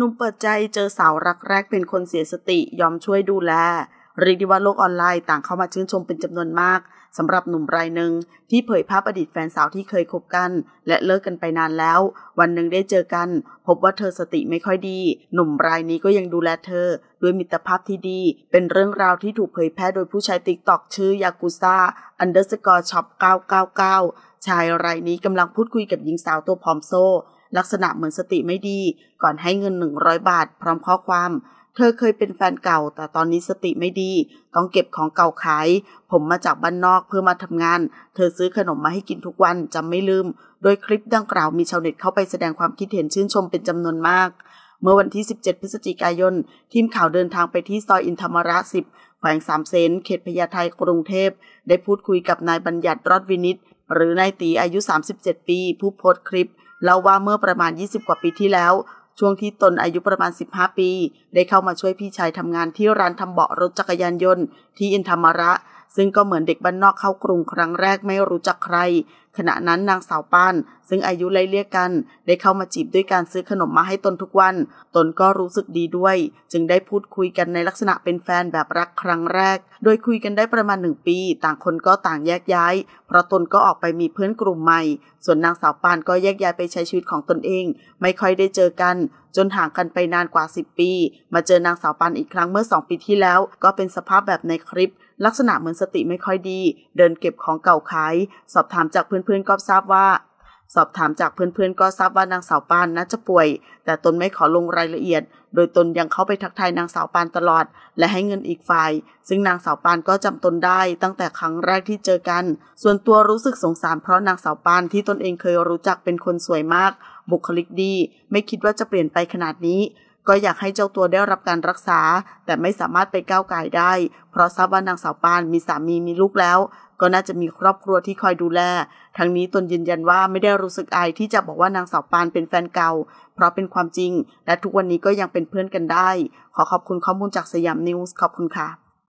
หนุ่มเปิดใจเจอสาวรักแรกเป็นคนเสียสติ ยอมช่วยดูแลเรียกได้ว่าโลกออนไลน์ ต่างเข้ามาชื่นชมเป็นจำนวนมากสำหรับหนุ่มรายหนึ่งที่เผยภาพอดีตแฟนสาวที่เคยคบกัน และเลิกกันไปนานแล้ว วันหนึ่งได้เจอกัน พบว่าเธอสติไม่ค่อยดี หนุ่มรายนี้ก็ยังดูแลเธอ ด้วยมิตรภาพที่ดีเป็นเรื่องราวที่ถูกเผยแพร่โดยผู้ใช้ติ๊กต็อกชื่อยากุซ่าอันเดอร์สกอร์ช็อป999ชายรายนี้กำลังพูดคุยกับหญิงสาวตัวผอมโซลักษณะเหมือนสติไม่ดี ก่อนให้เงิน 100 บาท พร้อมข้อความ เธอเคยเป็นแฟนเก่าแต่ตอนนี้สติไม่ดี ต้องเก็บของเก่าขาย ผมมาจากบ้านนอกเพื่อมาทำงาน เธอซื้อขนมมาให้กินทุกวันจำไม่ลืม โดยคลิปดังกล่าวมีชาวเน็ตเข้าไปแสดงความคิดเห็นชื่นชมเป็นจำนวนมาก เมื่อวันที่ 17พฤศจิกายนทีมข่าวเดินทางไปที่ซอยอินธรรมระ10แขวงสามเสนเขตพญาไทกรุงเทพได้พูดคุยกับนายบัญญัติรอดวินิตหรือนายตีอายุ 37ปีผู้โพสต์คลิปเล่าว่าเมื่อประมาณ 20 กว่าปีที่แล้ว ช่วงที่ตนอายุประมาณ 15 ปี ได้เข้ามาช่วยพี่ชายทำงานที่ร้านทำเบาะรถจักรยานยนต์ ที่อินธรรมระ ซึ่งก็เหมือนเด็กบ้านนอกเข้ากรุงครั้งแรกไม่รู้จักใครขณะนั้นนางสาวปันซึ่งอายุไล่เลี่ยกัน ได้เข้ามาจีบด้วยการซื้อขนมมาให้ตนทุกวัน ตนก็รู้สึกดีด้วย จึงได้พูดคุยกันในลักษณะเป็นแฟนแบบรักครั้งแรก โดยคุยกันได้ประมาณหนึ่งปี ต่างคนก็ต่างแยกย้ายเพราะตนก็ออกไปมีเพื่อนกลุ่มใหม่ ส่วนนางสาวปานก็แยกย้ายไปใช้ชีวิตของตนเอง ไม่ค่อยได้เจอกันจนห่างกันไปนานกว่า 10 ปี มาเจอนางสาวปันอีกครั้งเมื่อ 2 ปีที่แล้ว ก็เป็นสภาพแบบในคลิป ลักษณะเหมือนสติไม่ค่อยดี เดินเก็บของเก่าขายสอบถามจากเพื่อนๆก็ทราบว่าสอบถามจากเพื่อนๆ ก็ทราบว่านางสาวปานน่าจะป่วย แต่ตนไม่ขอลงรายละเอียด โดยตนยังเข้าไปทักทายนางสาวปานตลอด และให้เงินอีกฝ่าย ซึ่งนางสาวปานก็จำตนได้ ตั้งแต่ครั้งแรกที่เจอกัน ส่วนตัวรู้สึกสงสารเพราะนางสาวปานที่ตนเองเคยรู้จักเป็นคนสวยมาก บุคลิกดี ไม่คิดว่าจะเปลี่ยนไปขนาดนี้ก็อยากให้เจ้าตัวได้รับการรักษา แต่ไม่สามารถไปก้าวไก่ได้ เพราะทราบว่านางสาวปานมีสามีมีลูกแล้ว ก็น่าจะมีครอบครัวที่คอยดูแลทั้งนี้ตนยืนยันว่าไม่ได้รู้สึกอายที่จะบอกว่านางสาวปานเป็นแฟนเก่า เพราะเป็นความจริง และทุกวันนี้ก็ยังเป็นเพื่อนกันได้ ขอขอบคุณข้อมูลจากสยามนิวส์ขอบคุณค่ะ